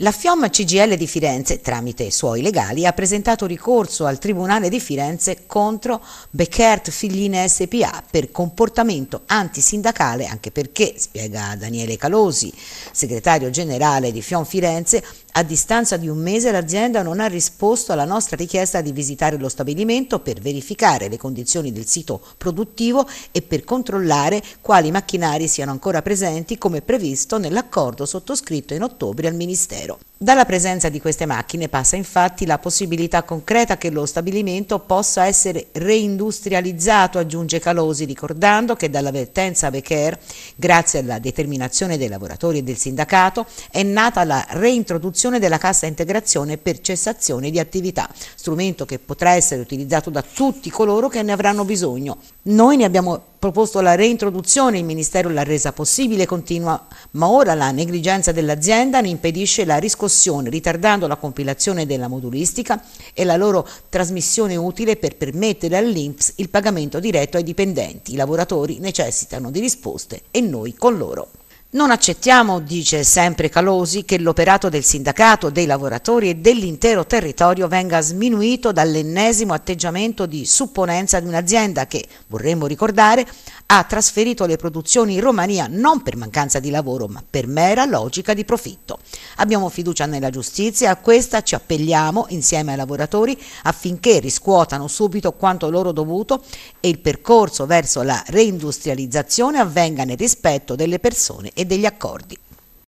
La Fiomma CGL di Firenze, tramite i suoi legali, ha presentato ricorso al Tribunale di Firenze contro Beckert Figline SPA per comportamento antisindacale, anche perché, spiega Daniele Calosi, segretario generale di Fion Firenze, a distanza di un mese l'azienda non ha risposto alla nostra richiesta di visitare lo stabilimento per verificare le condizioni del sito produttivo e per controllare quali macchinari siano ancora presenti come previsto nell'accordo sottoscritto in ottobre al Ministero. Dalla presenza di queste macchine passa infatti la possibilità concreta che lo stabilimento possa essere reindustrializzato, aggiunge Calosi, ricordando che dall'avvertenza Becker, grazie alla determinazione dei lavoratori e del sindacato, è nata la reintroduzione l'applicazione della cassa integrazione per cessazione di attività, strumento che potrà essere utilizzato da tutti coloro che ne avranno bisogno. Noi ne abbiamo proposto la reintroduzione, il Ministero l'ha resa possibile e continua, ma ora la negligenza dell'azienda ne impedisce la riscossione, ritardando la compilazione della modulistica e la loro trasmissione utile per permettere all'INPS il pagamento diretto ai dipendenti. I lavoratori necessitano di risposte e noi con loro. Non accettiamo, dice sempre Calosi, che l'operato del sindacato, dei lavoratori e dell'intero territorio venga sminuito dall'ennesimo atteggiamento di supponenza di un'azienda che, vorremmo ricordare, ha trasferito le produzioni in Romania non per mancanza di lavoro, ma per mera logica di profitto. Abbiamo fiducia nella giustizia e a questa ci appelliamo insieme ai lavoratori affinché riscuotano subito quanto loro dovuto e il percorso verso la reindustrializzazione avvenga nel rispetto delle persone e degli accordi